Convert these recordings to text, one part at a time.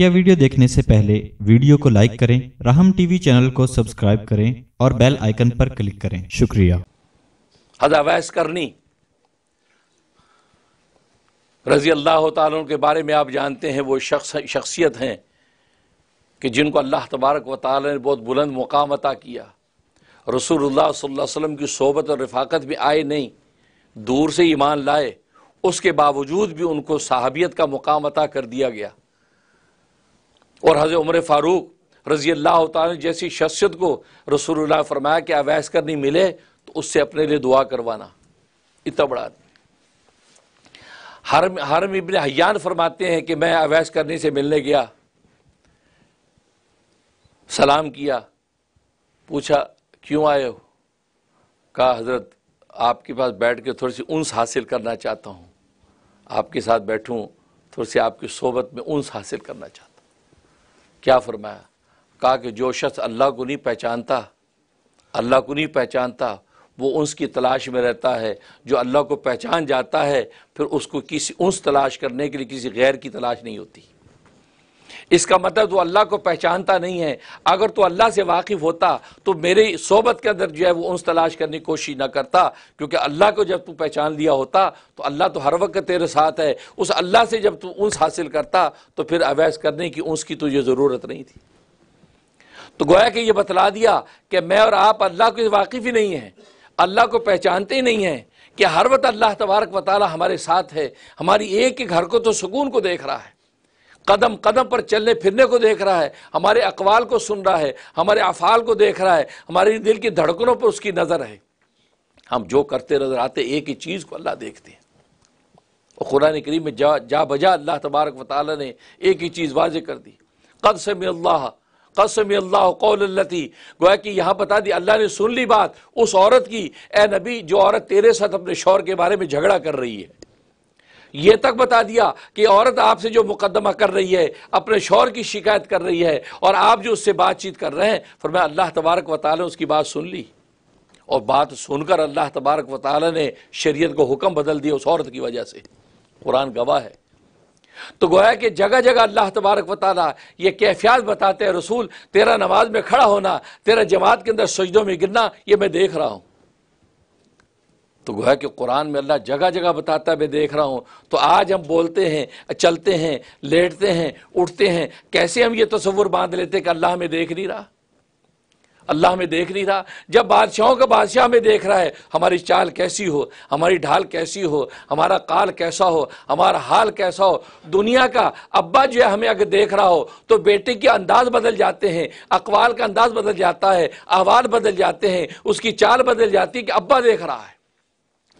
मुख्य वीडियो देखने से पहले वीडियो को लाइक करें राहम टीवी चैनल को सब्सक्राइब करें और बेल आइकन पर क्लिक करें शुक्रिया हजावैस करनी रजी अल्लाह तुम के बारे में आप जानते हैं वो शख्स शख्सियत हैं कि जिनको अल्लाह तबारक व ताल ने बहुत बुलंद मुकाम अता किया रसूल वसम की सोबत और रफाकत भी आए नहीं दूर से ईमान लाए उसके बावजूद भी उनको साहबियत का मुकाम अता कर दिया गया और हज़र उमर फ़ारूक रज़ी अल्लाह तैसी जैसी शख्सियत को रसूलुल्लाह फरमाया कि अवैस नहीं मिले तो उससे अपने लिए दुआ करवाना इतना बड़ा आदमी हरम हरम इबन हयान फरमाते हैं कि मैं अवैस करनी से मिलने गया सलाम किया पूछा क्यों आए हो कहा हज़रत आपके पास बैठ के थोड़ी सी उन्स हासिल करना चाहता हूँ आपके साथ बैठूँ थोड़ी सी आपकी सोबत में उन्स हासिल करना चाहता हूँ क्या फरमाया कहा कि जो शख्स अल्लाह को नहीं पहचानता अल्लाह को नहीं पहचानता वो उसकी तलाश में रहता है जो अल्लाह को पहचान जाता है फिर उसको किसी उस तलाश करने के लिए किसी गैर की तलाश नहीं होती इसका मतलब तो अल्लाह को पहचानता नहीं है अगर तो अल्लाह से वाकिफ़ होता तो मेरे सोबत के अंदर जो है वो उस तलाश करने की कोशिश ना करता क्योंकि अल्लाह को जब तू पहचान लिया होता तो अल्लाह तो हर वक्त तेरे साथ है उस अल्लाह से जब तू उस हासिल करता तो फिर अवैस करने की उसकी तो तुझे ज़रूरत नहीं थी तो गोया कि यह बतला दिया कि मैं और आप अल्लाह को वाकिफ़ ही नहीं हैं अल्लाह को पहचानते ही नहीं हैं कि हर वक्त अल्लाह तबारक वाली हमारे साथ है हमारी एक एक हरकत तो सुकून को देख रहा है कदम कदम पर चलने फिरने को देख रहा है हमारे अकवाल को सुन रहा है हमारे अफाल को देख रहा है हमारे दिल की धड़कनों पर उसकी नज़र है हम जो करते नज़र आते एक ही चीज़ को अल्लाह देखते हैं और कुरान करीम में जा जा बजा अल्लाह तबारक वाली ने एक ही चीज़ वाज कर दी कसम अल्लाह कसम अल्लाह कौलती गोया कि यहाँ बता दी अल्लाह ने सुन ली बात उस औरत की ए नबी जो औरत तेरे साथ अपने शौर के बारे में झगड़ा कर रही है ये तक बता दिया कि औरत आपसे जो मुकदमा कर रही है अपने शोर की शिकायत कर रही है और आप जो उससे बातचीत कर रहे हैं फिर मैं अल्लाह तबारक ताल उसकी बात सुन ली और बात सुनकर अल्लाह तबारक वाली ने शरीयत को हुक्म बदल दिया उस औरत की वजह से कुरान गवाह है तो गोया कि जगह जगह अल्लाह तबारक वाली ये कैफियात बताते हैं रसूल तेरा नमाज में खड़ा होना तेरा जमात के अंदर सजदों में गिरना ये मैं देख रहा हूँ तो गोया कि कुरान में अल्लाह जगह जगह बताता है मैं देख रहा हूँ तो आज हम बोलते हैं चलते हैं लेटते हैं उठते हैं कैसे हम ये तस्वुर बांध लेते हैं कि अल्लाह हमें देख नहीं रहा अल्लाह हमें देख नहीं रहा जब बादशाहों का बादशाह हमें देख रहा है हमारी चाल कैसी हो हमारी ढाल कैसी हो हमारा काल कैसा हो हमारा हाल कैसा हो दुनिया का अब्बा जो है हमें अगर देख रहा हो तो बेटे के अंदाज बदल जाते हैं अकवाल का अंदाज बदल जाता है आवाज बदल जाते हैं उसकी चाल बदल जाती है कि अब्बा देख रहा है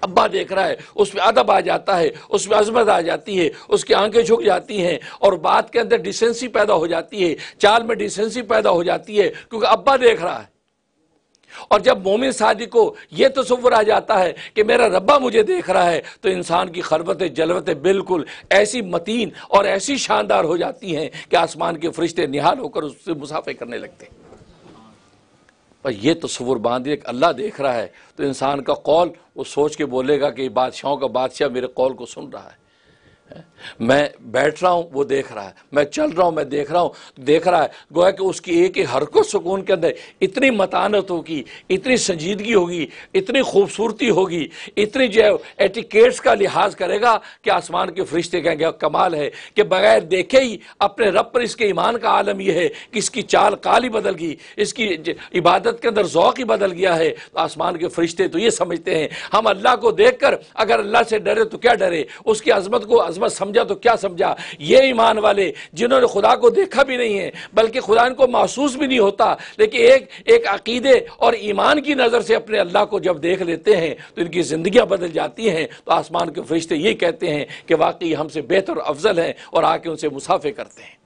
अब्बा देख रहा है उसमें अदब आ जाता है उसमें अजमत आ जाती है उसकी आंखें झुक जाती हैं और बात के अंदर डिसेंसी पैदा हो जाती है चाल में डिसेंसी पैदा हो जाती है क्योंकि अब्बा देख रहा है और जब मोमिन शादी को यह तस्वर आ जाता है कि मेरा रब्बा मुझे देख रहा है तो इंसान की खरबतें जलवतें बिल्कुल ऐसी मतीन और ऐसी शानदार हो जाती हैं कि आसमान के फरिश्ते निहाल होकर उससे मुसाफे करने लगते हैं पर यह तस्वुर बांध दिया अल्लाह देख रहा है तो इंसान का कौल वो सोच के बोलेगा कि बादशाहों का बादशाह मेरे कौल को सुन रहा है मैं बैठ रहा हूं वो देख रहा है मैं चल रहा हूं मैं देख रहा हूं देख रहा है गोया कि उसकी एक ही हरकत सुकून के अंदर इतनी मतानत होगी इतनी संजीदगी होगी इतनी खूबसूरती होगी इतनी जो है एटिकेट्स का लिहाज करेगा कि आसमान के फरिश्ते कहेंगे कमाल है कि बगैर देखे ही अपने रब पर इसके ईमान का आलम यह है कि इसकी चाल काल ही बदल गई इसकी इबादत के अंदर ओक़ ही बदल गया है तो आसमान के फरिश्ते तो ये समझते हैं हम अल्लाह को देख कर अगर अल्लाह से डरे तो क्या डरे उसकी अजमत को अजमत अजमत समझा तो क्या समझा ये ईमान वाले जिन्होंने खुदा को देखा भी नहीं है बल्कि खुदा इनको महसूस भी नहीं होता लेकिन एक एक अकीदे और ईमान की नज़र से अपने अल्लाह को जब देख लेते हैं तो इनकी ज़िंदियाँ बदल जाती हैं तो आसमान के फरिश्ते ये कहते हैं कि वाकई हमसे बेहतर अफजल हैं और आके उनसे मुसाफे करते हैं